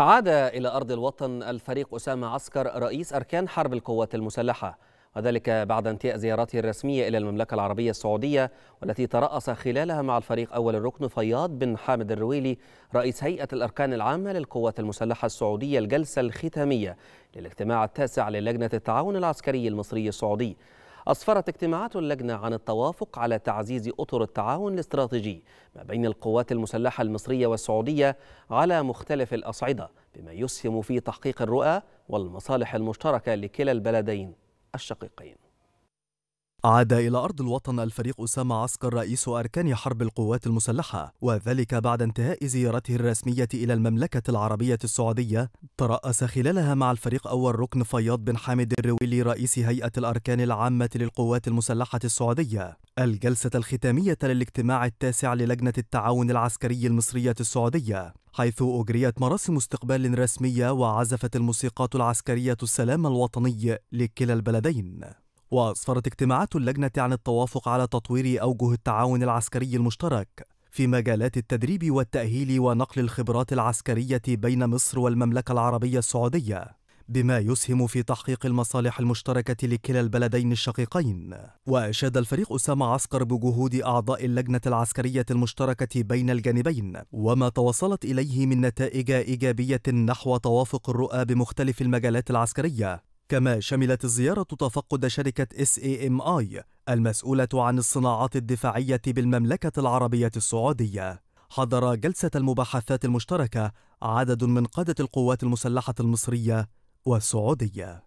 عاد إلى أرض الوطن الفريق أسامة عسكر رئيس أركان حرب القوات المسلحة وذلك بعد انتهاء زيارته الرسمية إلى المملكة العربية السعودية والتي ترأس خلالها مع الفريق أول الركن فياض بن حامد الرويلي رئيس هيئة الأركان العامة للقوات المسلحة السعودية الجلسة الختامية للاجتماع التاسع للجنة التعاون العسكري المصري السعودي أسفرت اجتماعات اللجنة عن التوافق على تعزيز أطر التعاون الاستراتيجي ما بين القوات المسلحة المصرية والسعودية على مختلف الأصعدة بما يسهم في تحقيق الرؤى والمصالح المشتركة لكلا البلدين الشقيقين عاد إلى أرض الوطن الفريق أسامة عسكر رئيس أركان حرب القوات المسلحة وذلك بعد انتهاء زيارته الرسمية إلى المملكة العربية السعودية ترأس خلالها مع الفريق أول ركن فياض بن حامد الرويلي رئيس هيئة الأركان العامة للقوات المسلحة السعودية الجلسة الختامية للاجتماع التاسع للجنة التعاون العسكري المصرية السعودية حيث أجريت مراسم استقبال رسمية وعزفت الموسيقات العسكرية السلام الوطني لكلا البلدين وأسفرت اجتماعات اللجنة عن التوافق على تطوير أوجه التعاون العسكري المشترك في مجالات التدريب والتأهيل ونقل الخبرات العسكرية بين مصر والمملكة العربية السعودية بما يسهم في تحقيق المصالح المشتركة لكلا البلدين الشقيقين وأشاد الفريق أسامة عسكر بجهود أعضاء اللجنة العسكرية المشتركة بين الجانبين وما توصلت إليه من نتائج إيجابية نحو توافق الرؤى بمختلف المجالات العسكرية كما شملت الزيارة تفقد شركة SAMI المسؤولة عن الصناعات الدفاعية بالمملكة العربية السعودية حضر جلسة المباحثات المشتركة عدد من قادة القوات المسلحة المصرية والسعودية